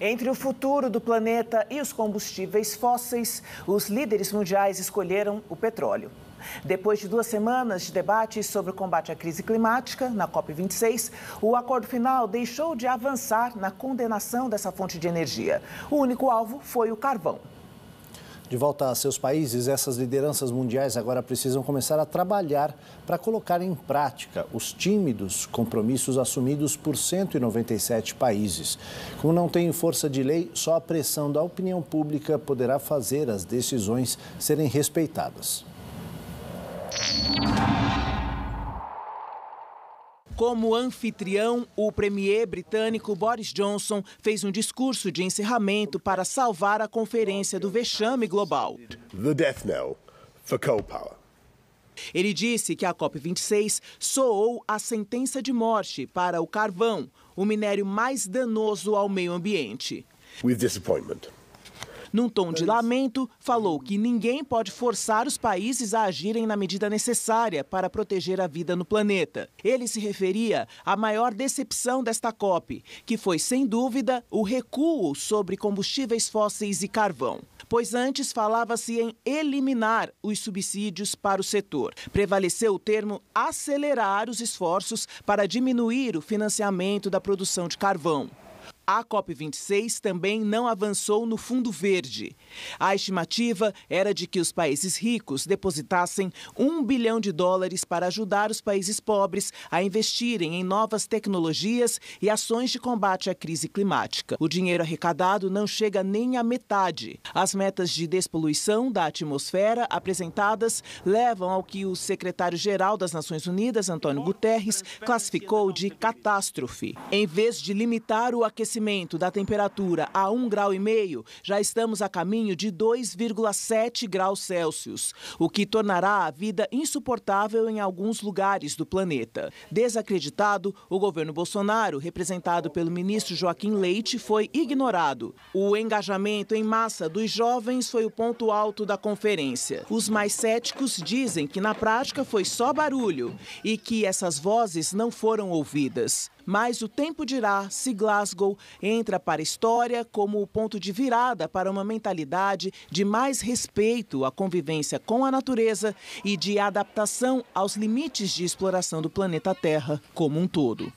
Entre o futuro do planeta e os combustíveis fósseis, os líderes mundiais escolheram o petróleo. Depois de duas semanas de debates sobre o combate à crise climática, na COP26, o acordo final deixou de avançar na condenação dessa fonte de energia. O único alvo foi o carvão. De volta a seus países, essas lideranças mundiais agora precisam começar a trabalhar para colocar em prática os tímidos compromissos assumidos por 197 países. Como não tem força de lei, só a pressão da opinião pública poderá fazer as decisões serem respeitadas. Como anfitrião, o premier britânico Boris Johnson fez um discurso de encerramento para salvar a conferência do vexame global. The death knell for coal power. Ele disse que a COP26 soou a sentença de morte para o carvão, o minério mais danoso ao meio ambiente. With disappointment. Num tom de é lamento, falou que ninguém pode forçar os países a agirem na medida necessária para proteger a vida no planeta. Ele se referia à maior decepção desta COP, que foi, sem dúvida, o recuo sobre combustíveis fósseis e carvão. Pois antes falava-se em eliminar os subsídios para o setor. Prevaleceu o termo acelerar os esforços para diminuir o financiamento da produção de carvão a COP26 também não avançou no Fundo Verde. A estimativa era de que os países ricos depositassem um bilhão de dólares para ajudar os países pobres a investirem em novas tecnologias e ações de combate à crise climática. O dinheiro arrecadado não chega nem à metade. As metas de despoluição da atmosfera apresentadas levam ao que o secretário-geral das Nações Unidas, Antônio Guterres, classificou de catástrofe. Em vez de limitar o aquecimento, aquecimento da temperatura a 1,5 grau, já estamos a caminho de 2,7 graus Celsius, o que tornará a vida insuportável em alguns lugares do planeta. Desacreditado, o governo Bolsonaro, representado pelo ministro Joaquim Leite, foi ignorado. O engajamento em massa dos jovens foi o ponto alto da conferência. Os mais céticos dizem que na prática foi só barulho e que essas vozes não foram ouvidas mas o tempo dirá se Glasgow entra para a história como o ponto de virada para uma mentalidade de mais respeito à convivência com a natureza e de adaptação aos limites de exploração do planeta Terra como um todo.